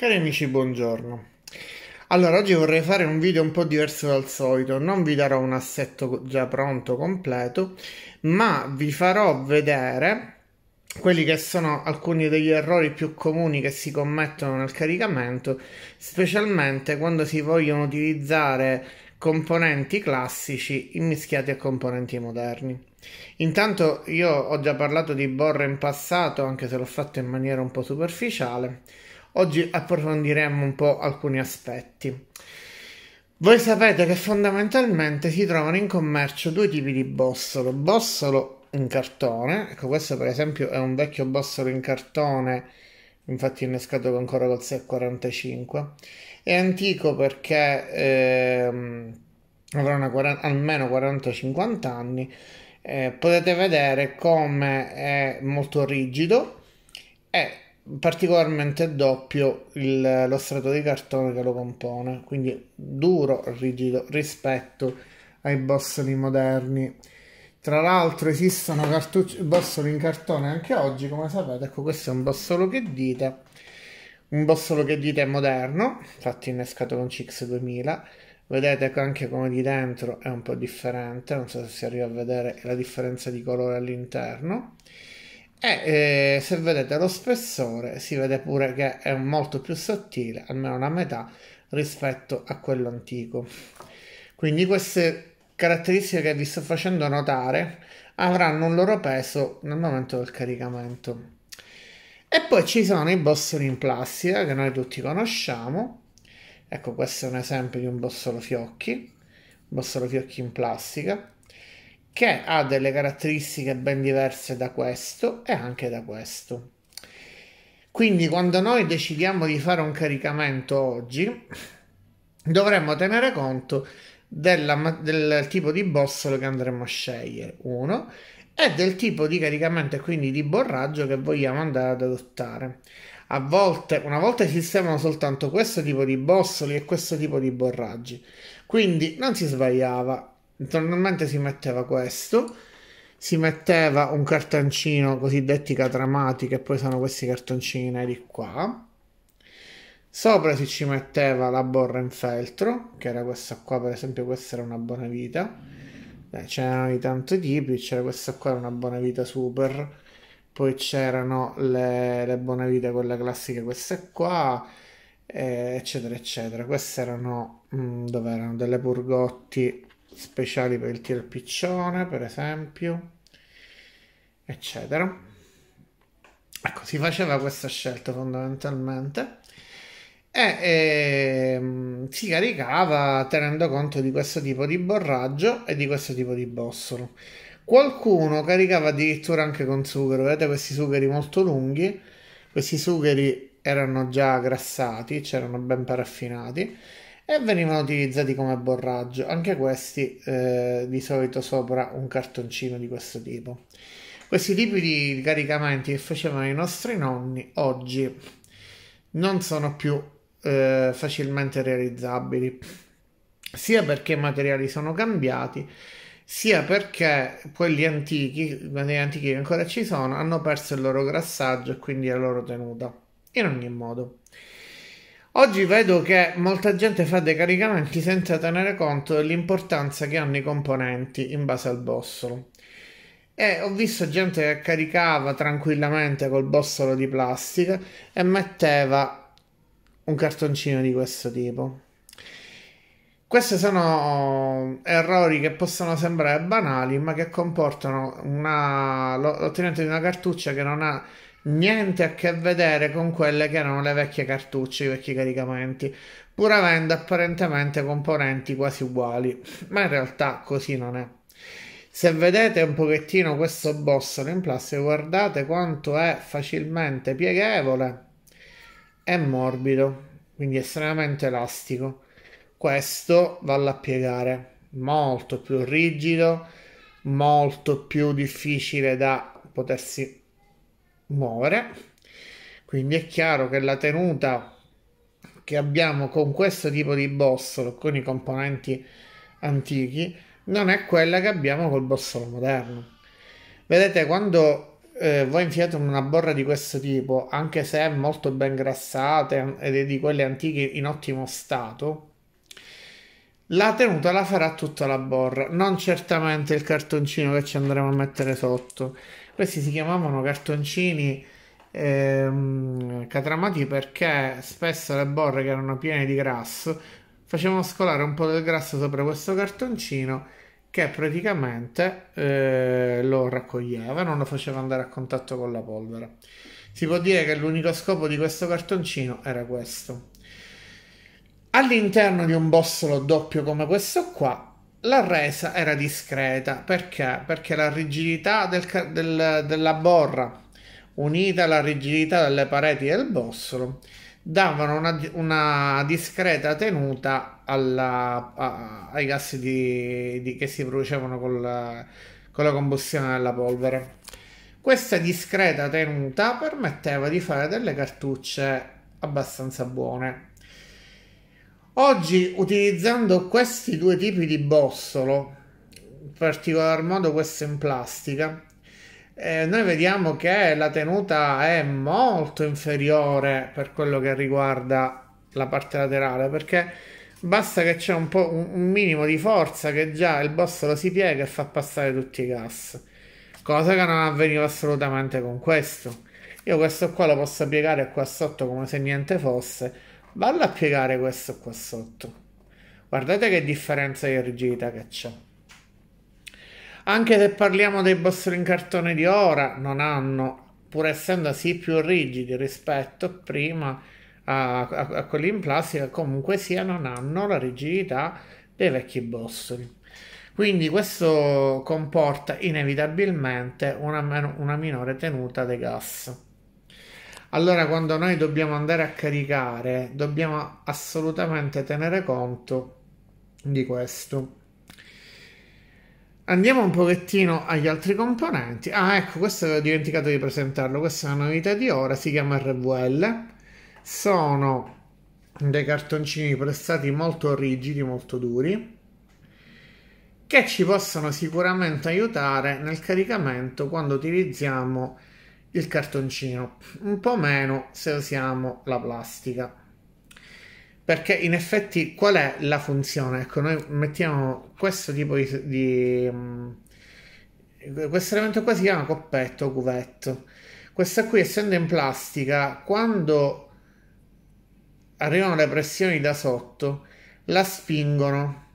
Cari amici, buongiorno. Allora, oggi vorrei fare un video un po' diverso dal solito, non vi darò un assetto già pronto, completo, ma vi farò vedere quelli che sono alcuni degli errori più comuni che si commettono nel caricamento, specialmente quando si vogliono utilizzare componenti classici mischiati a componenti moderni. Intanto io ho già parlato di Borra in passato, anche se l'ho fatto in maniera un po' superficiale, Oggi approfondiremo un po' alcuni aspetti. Voi sapete che fondamentalmente si trovano in commercio due tipi di bossolo. Bossolo in cartone, ecco questo per esempio è un vecchio bossolo in cartone, infatti innescato ancora col 645. È antico perché ehm, avrà 40, almeno 40-50 anni. Eh, potete vedere come è molto rigido e particolarmente doppio il, lo strato di cartone che lo compone, quindi duro, rigido rispetto ai bossoli moderni. Tra l'altro esistono cartucci, bossoli in cartone anche oggi, come sapete, ecco questo è un bossolo che dite, un bossolo che dita moderno, fatto innescato con CX2000, vedete anche come di dentro è un po' differente, non so se si arriva a vedere la differenza di colore all'interno e eh, eh, se vedete lo spessore si vede pure che è molto più sottile, almeno una metà, rispetto a quello antico. Quindi queste caratteristiche che vi sto facendo notare avranno un loro peso nel momento del caricamento. E poi ci sono i bossoli in plastica che noi tutti conosciamo. Ecco, questo è un esempio di un bossolo fiocchi, un bossolo fiocchi in plastica che ha delle caratteristiche ben diverse da questo e anche da questo. Quindi quando noi decidiamo di fare un caricamento oggi, dovremmo tenere conto della, del tipo di bossolo che andremo a scegliere, uno, e del tipo di caricamento e quindi di borraggio che vogliamo andare ad adottare. A volte, una volta esistevano soltanto questo tipo di bossoli e questo tipo di borraggi, quindi non si sbagliava, Normalmente si metteva questo, si metteva un cartoncino cosiddetti catramati, che poi sono questi cartoncini neri qua. Sopra si ci metteva la borra in feltro, che era questa qua, per esempio questa era una buona vita. Eh, c'erano di tanti tipi, c'era questa qua, era una buona vita super. Poi c'erano le, le buone vite, quelle classiche, queste qua, eh, eccetera, eccetera. Queste erano, mh, mm, dove erano? Delle purgotti speciali per il tiro al piccione, per esempio, eccetera. Ecco, si faceva questa scelta fondamentalmente e eh, si caricava tenendo conto di questo tipo di borraggio e di questo tipo di bossolo. Qualcuno caricava addirittura anche con sughero, vedete questi sugheri molto lunghi, questi sugheri erano già grassati, c'erano ben paraffinati e venivano utilizzati come borraggio, anche questi eh, di solito sopra un cartoncino di questo tipo. Questi tipi di caricamenti che facevano i nostri nonni oggi non sono più eh, facilmente realizzabili, sia perché i materiali sono cambiati, sia perché quelli antichi, quelli antichi che ancora ci sono, hanno perso il loro grassaggio e quindi la loro tenuta. In ogni modo. Oggi vedo che molta gente fa dei caricamenti senza tenere conto dell'importanza che hanno i componenti in base al bossolo. E ho visto gente che caricava tranquillamente col bossolo di plastica e metteva un cartoncino di questo tipo. Questi sono errori che possono sembrare banali, ma che comportano l'ottenimento di una cartuccia che non ha niente a che vedere con quelle che erano le vecchie cartucce, i vecchi caricamenti, pur avendo apparentemente componenti quasi uguali, ma in realtà così non è. Se vedete un pochettino questo bossolo in plastica, guardate quanto è facilmente pieghevole e morbido, quindi estremamente elastico. Questo valla a piegare, molto più rigido, molto più difficile da potersi muore. Quindi è chiaro che la tenuta che abbiamo con questo tipo di bossolo, con i componenti antichi, non è quella che abbiamo col bossolo moderno. Vedete, quando eh, voi infiate una borra di questo tipo, anche se è molto ben grassata ed è di quelle antiche in ottimo stato, la tenuta la farà tutta la borra, non certamente il cartoncino che ci andremo a mettere sotto. Questi si chiamavano cartoncini ehm, catramati perché spesso le borre che erano piene di grasso facevano scolare un po' del grasso sopra questo cartoncino che praticamente eh, lo raccoglieva non lo faceva andare a contatto con la polvere. Si può dire che l'unico scopo di questo cartoncino era questo. All'interno di un bossolo doppio come questo qua la resa era discreta perché? Perché la rigidità del, del, della borra unita alla rigidità delle pareti del bossolo davano una, una discreta tenuta alla, a, ai gas di, di, che si producevano con la, con la combustione della polvere. Questa discreta tenuta permetteva di fare delle cartucce abbastanza buone Oggi utilizzando questi due tipi di bossolo, in particolar modo questo in plastica, eh, noi vediamo che la tenuta è molto inferiore per quello che riguarda la parte laterale perché basta che c'è un, po', un, un minimo di forza che già il bossolo si piega e fa passare tutti i gas, cosa che non avveniva assolutamente con questo. Io questo qua lo posso piegare qua sotto come se niente fosse Vado a piegare questo qua sotto. Guardate che differenza di rigidità che c'è. Anche se parliamo dei bossoli in cartone di ora, non hanno, pur essendo sì più rigidi rispetto prima a, a, a quelli in plastica, comunque sia non hanno la rigidità dei vecchi bossoli. Quindi questo comporta inevitabilmente una, una minore tenuta dei gas. Allora, quando noi dobbiamo andare a caricare, dobbiamo assolutamente tenere conto di questo. Andiamo un pochettino agli altri componenti. Ah, ecco, questo avevo dimenticato di presentarlo. Questa è una novità di ora, si chiama RVL. Sono dei cartoncini prestati molto rigidi, molto duri, che ci possono sicuramente aiutare nel caricamento quando utilizziamo il cartoncino, un po' meno se usiamo la plastica. Perché in effetti qual è la funzione? Ecco, noi mettiamo questo tipo di... di mm, questo elemento qua si chiama coppetto o cuvetto. Questa qui, essendo in plastica, quando arrivano le pressioni da sotto, la spingono,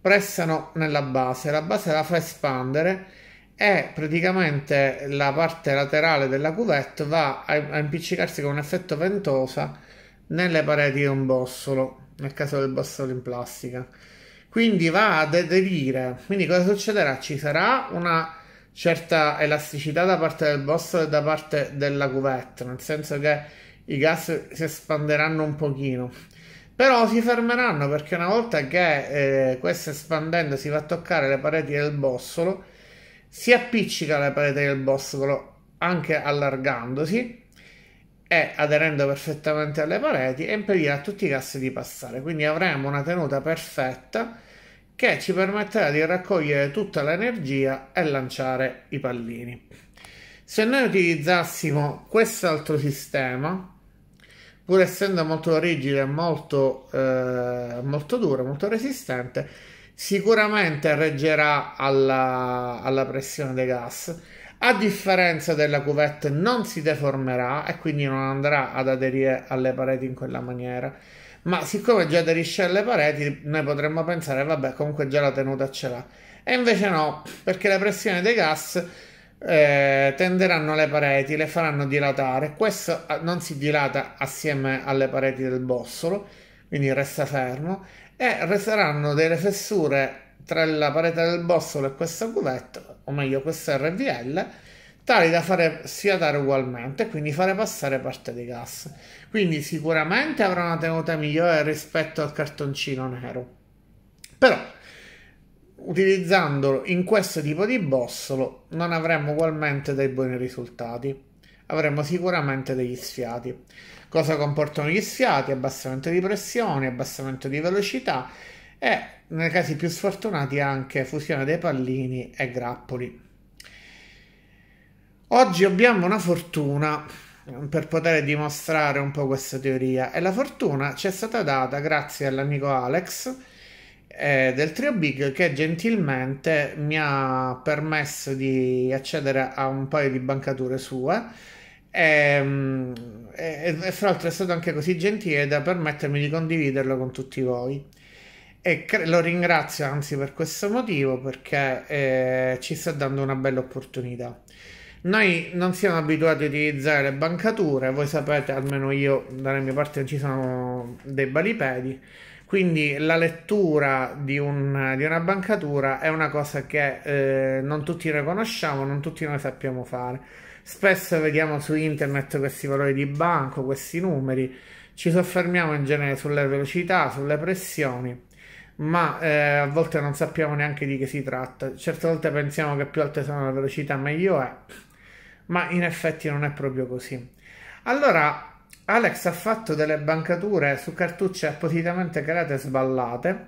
pressano nella base, la base la fa espandere e praticamente la parte laterale della cuvette va a, a impiccicarsi con un effetto ventosa nelle pareti di un bossolo, nel caso del bossolo in plastica. Quindi va ad aderire. Quindi cosa succederà? Ci sarà una certa elasticità da parte del bossolo e da parte della cuvette, nel senso che i gas si espanderanno un pochino. Però si fermeranno perché una volta che eh, questo espandendo si va a toccare le pareti del bossolo, si appiccica alla parete del boscolo anche allargandosi e aderendo perfettamente alle pareti e impedirà a tutti i gas di passare. Quindi avremo una tenuta perfetta che ci permetterà di raccogliere tutta l'energia e lanciare i pallini. Se noi utilizzassimo quest'altro sistema, pur essendo molto rigido e molto, eh, molto duro, molto resistente, sicuramente reggerà alla, alla pressione dei gas a differenza della cuvette non si deformerà e quindi non andrà ad aderire alle pareti in quella maniera ma siccome già aderisce alle pareti noi potremmo pensare vabbè comunque già la tenuta ce l'ha e invece no perché la pressione dei gas eh, tenderanno le pareti le faranno dilatare questo eh, non si dilata assieme alle pareti del bossolo quindi resta fermo e resteranno delle fessure tra la parete del bossolo e questo cuvetto, o meglio questo RVL, tali da fare sfiatare ugualmente e quindi fare passare parte dei gas. Quindi sicuramente avrà una tenuta migliore rispetto al cartoncino nero. Però utilizzandolo in questo tipo di bossolo non avremo ugualmente dei buoni risultati avremo sicuramente degli sfiati Cosa comportano gli sfiati? Abbassamento di pressione, abbassamento di velocità e, nei casi più sfortunati, anche fusione dei pallini e grappoli. Oggi abbiamo una fortuna ehm, per poter dimostrare un po' questa teoria e la fortuna ci è stata data grazie all'amico Alex eh, del Trio Big che gentilmente mi ha permesso di accedere a un paio di bancature sue Ehm, e, e, e fra l'altro è stato anche così gentile da permettermi di condividerlo con tutti voi. E cre- lo ringrazio anzi per questo motivo perché eh, ci sta dando una bella opportunità. Noi non siamo abituati a utilizzare le bancature, voi sapete, almeno io dalla mia parte non ci sono dei balipedi, quindi la lettura di, un, di una bancatura è una cosa che eh, non tutti noi conosciamo, non tutti noi sappiamo fare. Spesso vediamo su internet questi valori di banco, questi numeri, ci soffermiamo in genere sulle velocità, sulle pressioni, ma eh, a volte non sappiamo neanche di che si tratta. Certe volte pensiamo che più alte sono le velocità meglio è, ma in effetti non è proprio così. Allora, Alex ha fatto delle bancature su cartucce appositamente create e sballate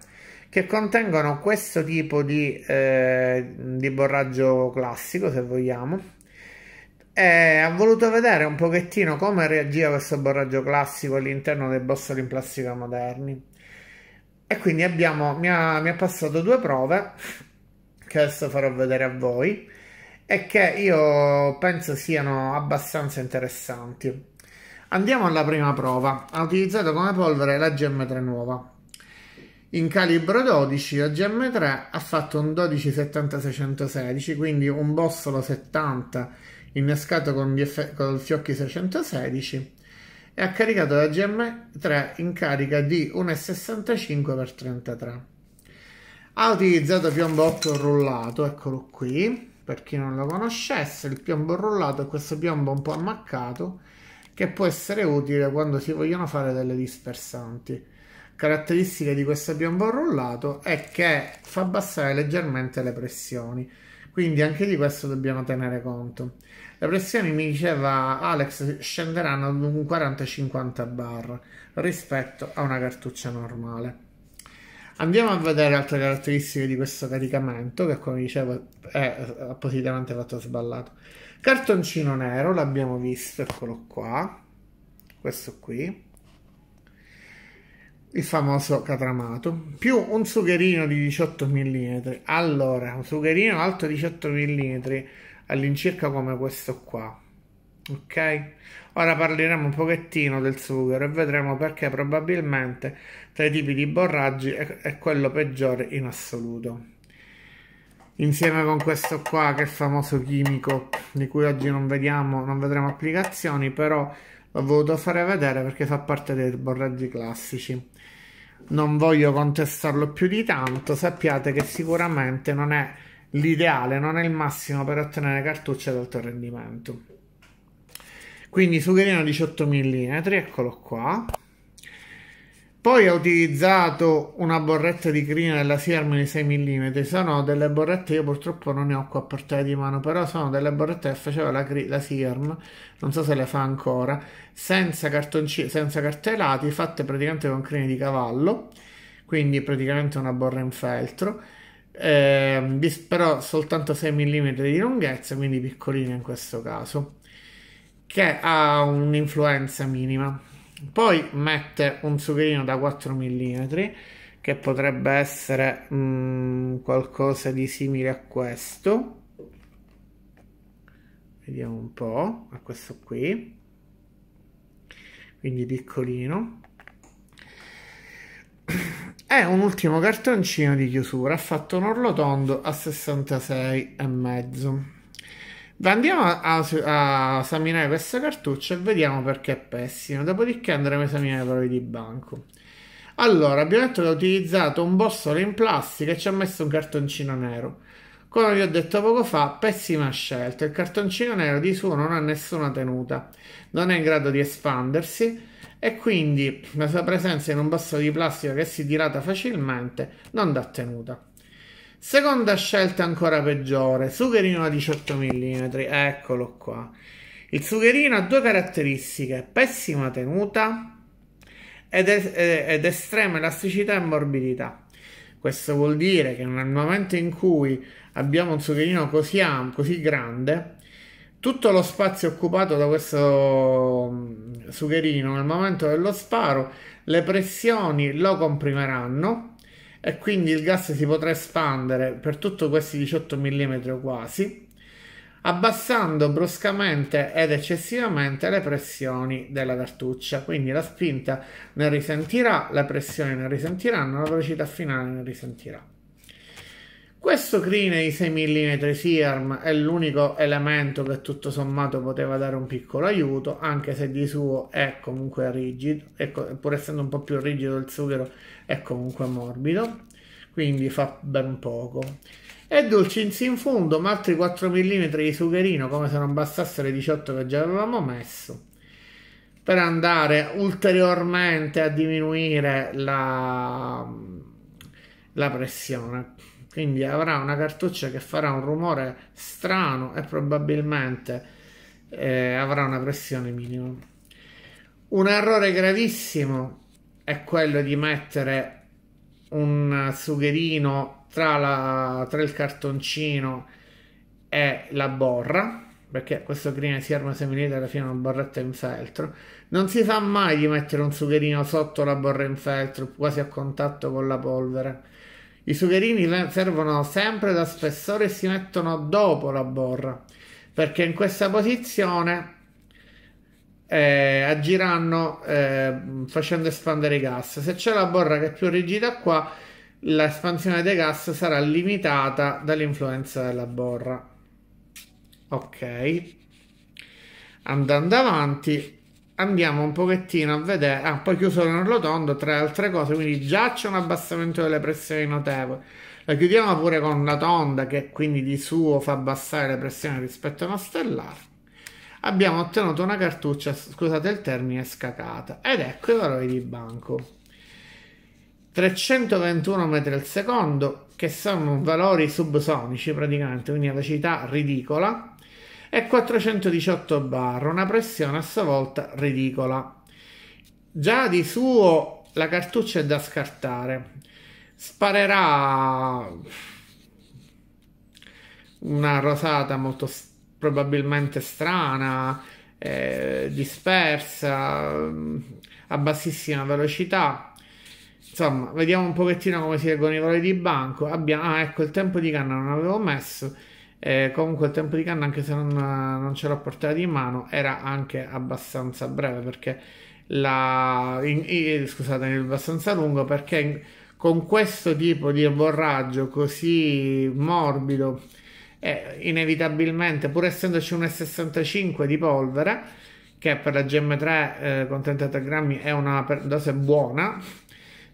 che contengono questo tipo di, eh, di borraggio classico, se vogliamo, e eh, ha voluto vedere un pochettino come reagiva questo borraggio classico all'interno dei bossoli in plastica moderni. E quindi abbiamo, mi, ha, mi ha passato due prove che adesso farò vedere a voi e che io penso siano abbastanza interessanti. Andiamo alla prima prova. Ha utilizzato come polvere la GM3 nuova. In calibro 12 la GM3 ha fatto un 1270-616, quindi un bossolo 70 innescato con, F- con il Fiocchi 616 e ha caricato la GM3 in carica di 1,65x33. Ha utilizzato piombo 8 rullato, eccolo qui, per chi non lo conoscesse, il piombo rullato è questo piombo un po' ammaccato che può essere utile quando si vogliono fare delle dispersanti. Caratteristica di questo piombo rullato è che fa abbassare leggermente le pressioni quindi anche di questo dobbiamo tenere conto. Le pressioni, mi diceva Alex, scenderanno ad un 40-50 bar rispetto a una cartuccia normale. Andiamo a vedere altre caratteristiche di questo caricamento che come dicevo è appositamente fatto sballato. Cartoncino nero, l'abbiamo visto, eccolo qua, questo qui il famoso catramato, più un sugherino di 18 mm. Allora, un sugherino alto 18 mm all'incirca come questo qua. Ok? Ora parleremo un pochettino del sughero e vedremo perché probabilmente tra i tipi di borraggi è, è quello peggiore in assoluto. Insieme con questo qua che è il famoso chimico di cui oggi non vediamo, non vedremo applicazioni, però l'ho voluto fare vedere perché fa parte dei borraggi classici non voglio contestarlo più di tanto sappiate che sicuramente non è l'ideale non è il massimo per ottenere cartucce ad alto rendimento quindi sugherino 18 mm eccolo qua poi ho utilizzato una borretta di crina della Siermini 6 mm, sono delle borrette, io purtroppo non ne ho qua a portare di mano, però sono delle borrette che faceva la, la Sierm, non so se le fa ancora, senza, cartonci- senza cartellati, fatte praticamente con crine di cavallo, quindi praticamente una borra in feltro, eh, però soltanto 6 mm di lunghezza, quindi piccolina in questo caso, che ha un'influenza minima poi mette un sugherino da 4 mm che potrebbe essere mh, mm, qualcosa di simile a questo vediamo un po' a questo qui quindi piccolino è un ultimo cartoncino di chiusura ha fatto un orlo tondo a 66 e mezzo Andiamo a, a, a, esaminare questa cartuccia e vediamo perché è pessima. Dopodiché andremo a esaminare i valori di banco. Allora, abbiamo detto che ha utilizzato un bossolo in plastica e ci ha messo un cartoncino nero. Come vi ho detto poco fa, pessima scelta. Il cartoncino nero di suo non ha nessuna tenuta, non è in grado di espandersi e quindi la sua presenza in un bossolo di plastica che si dilata facilmente non dà tenuta. Seconda scelta ancora peggiore, sugherino da 18 mm, eccolo qua. Il sugherino ha due caratteristiche, pessima tenuta ed, es eh, ed estrema elasticità e morbidità. Questo vuol dire che nel momento in cui abbiamo un sugherino così, così grande, tutto lo spazio occupato da questo mm, sugherino nel momento dello sparo, le pressioni lo comprimeranno e quindi il gas si potrà espandere per tutto questi 18 mm quasi, abbassando bruscamente ed eccessivamente le pressioni della cartuccia. Quindi la spinta ne risentirà, le pressioni ne risentiranno, la velocità finale ne risentirà. Questo di 6 mm SIARM è l'unico elemento che tutto sommato poteva dare un piccolo aiuto, anche se di suo è comunque rigido, e ecco, pur essendo un po' più rigido il sughero è comunque morbido, quindi fa ben poco. E dolcinsi in fondo, ma altri 4 mm di sugherino, come se non bastassero i 18 che già avevamo messo per andare ulteriormente a diminuire la, la pressione quindi avrà una cartuccia che farà un rumore strano e probabilmente eh, avrà una pressione minima. Un errore gravissimo è quello di mettere un sugherino tra, la, tra il cartoncino e la borra perché questo green si arma semilita alla fine è una borretta in feltro. Non si fa mai di mettere un sugherino sotto la borra in feltro, quasi a contatto con la polvere. I sugherini servono sempre da spessore e si mettono dopo la borra, perché in questa posizione eh, agiranno eh, facendo espandere i gas. Se c'è la borra che è più rigida qua, l'espansione dei gas sarà limitata dall'influenza della borra. Ok. Andando avanti, andiamo un pochettino a vedere. Ah, poi chiuso l'orlo tondo, tra altre cose, quindi già c'è un abbassamento delle pressioni notevole. La chiudiamo pure con la tonda che quindi di suo fa abbassare le pressioni rispetto a una stellare. Abbiamo ottenuto una cartuccia, scusate il termine, scacata. Ed ecco i valori di banco. 321 metri al secondo, che sono valori subsonici praticamente, quindi a velocità ridicola e 418 bar, una pressione a sua volta ridicola. Già di suo la cartuccia è da scartare. Sparerà una rosata molto probabilmente strana, eh, dispersa, a bassissima velocità. Insomma, vediamo un pochettino come si reggono i valori di banco. Abbiamo, ah, ecco, il tempo di canna non avevo messo eh, comunque il tempo di canna, anche se non, non ce l'ho portata di mano, era anche abbastanza breve perché la, in, in, scusate, abbastanza lungo perché in, con questo tipo di borraggio così morbido, eh, inevitabilmente, pur essendoci un S65 di polvere, che per la GM3 eh, con 33 grammi è una dose buona,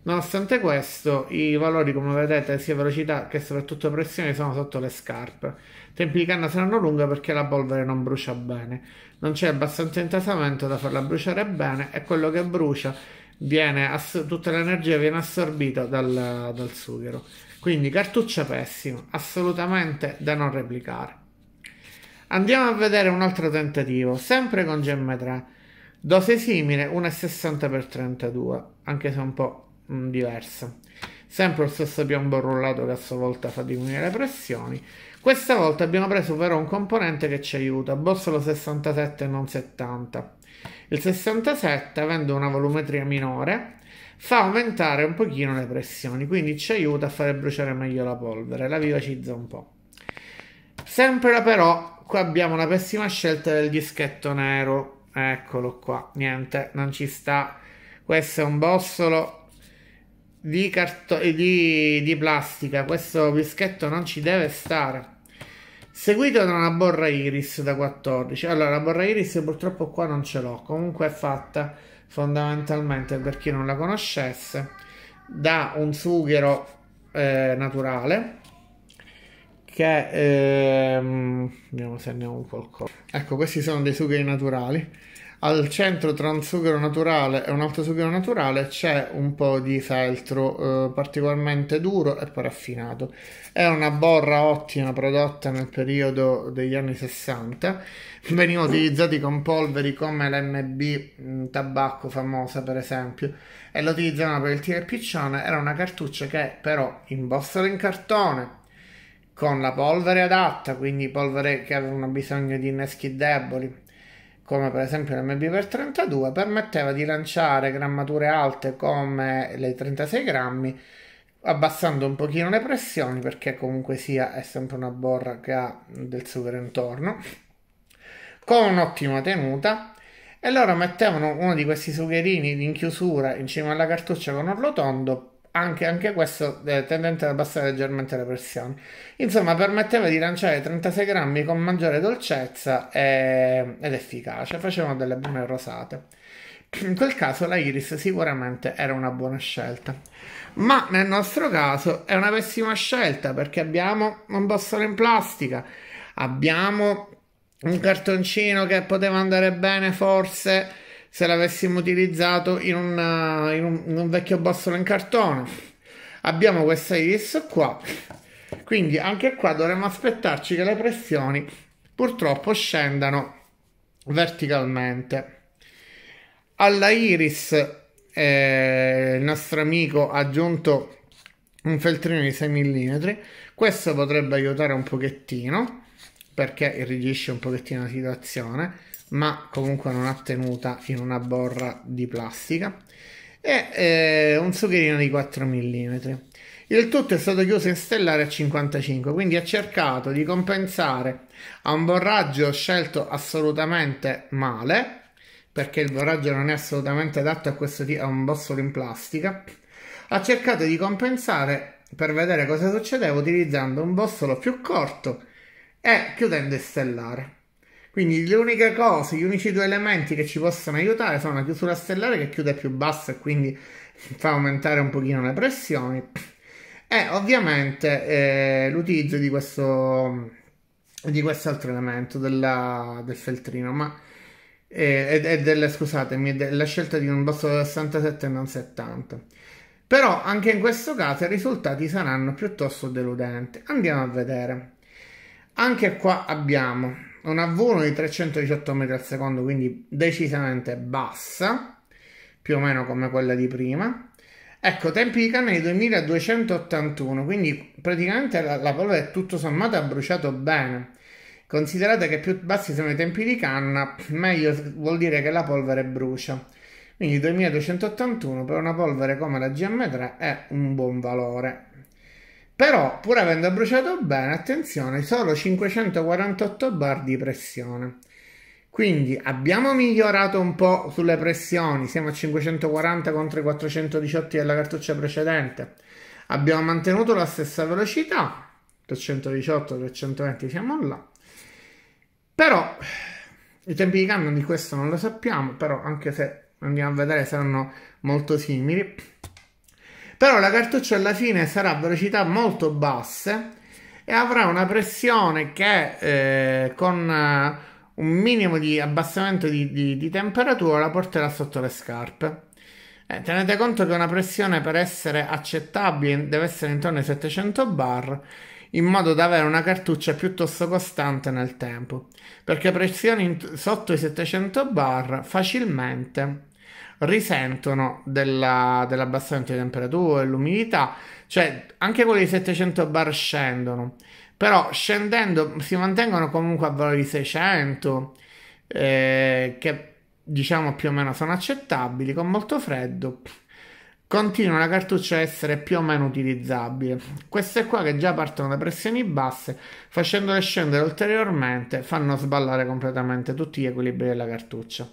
Nonostante questo, i valori come vedete sia velocità che soprattutto pressione sono sotto le scarpe. I tempi di canna saranno lunghi perché la polvere non brucia bene. Non c'è abbastanza intasamento da farla bruciare bene e quello che brucia viene tutta l'energia viene assorbita dal, dal sughero. Quindi cartuccia pessima, assolutamente da non replicare. Andiamo a vedere un altro tentativo, sempre con gemme 3. Dose simile 1,60x32, anche se un po' mh, mm, diverse. Sempre lo stesso piombo rullato che a sua volta fa diminuire le pressioni. Questa volta abbiamo preso però un componente che ci aiuta, bossolo 67 e non 70. Il 67, avendo una volumetria minore, fa aumentare un pochino le pressioni, quindi ci aiuta a fare bruciare meglio la polvere, la vivacizza un po'. Sempre però, qua abbiamo la pessima scelta del dischetto nero, eccolo qua, niente, non ci sta. Questo è un bossolo di, eh, di, di plastica. Questo pischetto non ci deve stare. Seguito da una borra iris da 14. Allora, la borra iris purtroppo qua non ce l'ho. Comunque è fatta fondamentalmente per chi non la conoscesse da un sughero eh, naturale che ehm, vediamo se ne ho un qualcosa ecco questi sono dei sugheri naturali al centro tra un sughero naturale e un altro sughero naturale c'è un po' di feltro eh, particolarmente duro e poi raffinato. È una borra ottima prodotta nel periodo degli anni 60. Veniva utilizzati con polveri come l'MB mm, tabacco famosa per esempio e lo utilizzavano per il tiro piccione. Era una cartuccia che però imbossata in cartone con la polvere adatta, quindi polvere che avevano bisogno di inneschi deboli come per esempio l'MB32, permetteva di lanciare grammature alte come le 36 grammi, abbassando un pochino le pressioni, perché comunque sia è sempre una borra che ha del sughero intorno, con un'ottima tenuta. E loro mettevano uno di questi sugherini in chiusura in cima alla cartuccia con orlo tondo anche, anche questo eh, tendente ad abbassare leggermente le pressioni. Insomma, permetteva di lanciare 36 grammi con maggiore dolcezza e, eh, ed efficacia, facevano delle buone rosate. In quel caso la Iris sicuramente era una buona scelta, ma nel nostro caso è una pessima scelta perché abbiamo un bossone in plastica, abbiamo un cartoncino che poteva andare bene forse se l'avessimo utilizzato in, una, eh, in, un, in un vecchio bossolo in cartone. Abbiamo questa iris qua, quindi anche qua dovremmo aspettarci che le pressioni purtroppo scendano verticalmente. Alla iris eh, il nostro amico ha aggiunto un feltrino di 6 mm, questo potrebbe aiutare un pochettino perché irrigisce un pochettino la situazione ma comunque non ha tenuta in una borra di plastica e eh, un sugherino di 4 mm. Il tutto è stato chiuso in stellare a 55, quindi ha cercato di compensare a un borraggio scelto assolutamente male, perché il borraggio non è assolutamente adatto a, questo, a un bossolo in plastica, ha cercato di compensare per vedere cosa succedeva utilizzando un bossolo più corto e chiudendo il stellare. Quindi le uniche cose, gli unici due elementi che ci possono aiutare sono la chiusura stellare che chiude più bassa e quindi fa aumentare un pochino le pressioni e ovviamente eh, l'utilizzo di questo di quest'altro elemento della, del feltrino ma eh, e, delle, scusatemi, della scelta di un basso da 67 e non 70 però anche in questo caso i risultati saranno piuttosto deludenti andiamo a vedere anche qua abbiamo un avvolo di 318 metri al secondo, quindi decisamente bassa, più o meno come quella di prima. Ecco, tempi di canna di 2281, quindi praticamente la, la polvere tutto sommato ha bruciato bene. Considerate che più bassi sono i tempi di canna, meglio vuol dire che la polvere brucia. Quindi 2281 per una polvere come la GM3 è un buon valore. Però, pur avendo bruciato bene, attenzione, solo 548 bar di pressione. Quindi abbiamo migliorato un po' sulle pressioni, siamo a 540 contro i 418 della cartuccia precedente. Abbiamo mantenuto la stessa velocità, 318, 320, siamo là. Però i tempi di cambio di questo non lo sappiamo, però anche se andiamo a vedere saranno molto simili però la cartuccia alla fine sarà a velocità molto basse e avrà una pressione che eh, con eh, un minimo di abbassamento di, di, di, temperatura la porterà sotto le scarpe. Eh, tenete conto che una pressione per essere accettabile deve essere intorno ai 700 bar in modo da avere una cartuccia piuttosto costante nel tempo, perché pressioni sotto i 700 bar facilmente risentono della, dell'abbassamento di temperatura, e l'umidità, cioè anche quelli di 700 bar scendono, però scendendo si mantengono comunque a valori di 600, eh, che diciamo più o meno sono accettabili, con molto freddo continua la cartuccia a essere più o meno utilizzabile. Queste qua che già partono da pressioni basse, facendole scendere ulteriormente, fanno sballare completamente tutti gli equilibri della cartuccia.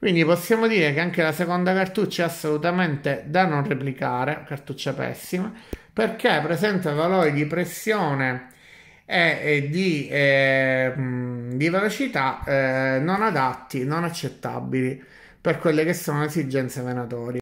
Quindi possiamo dire che anche la seconda cartuccia è assolutamente da non replicare, cartuccia pessima, perché presenta valori di pressione e, di, eh, di velocità eh, non adatti, non accettabili per quelle che sono le esigenze venatorie.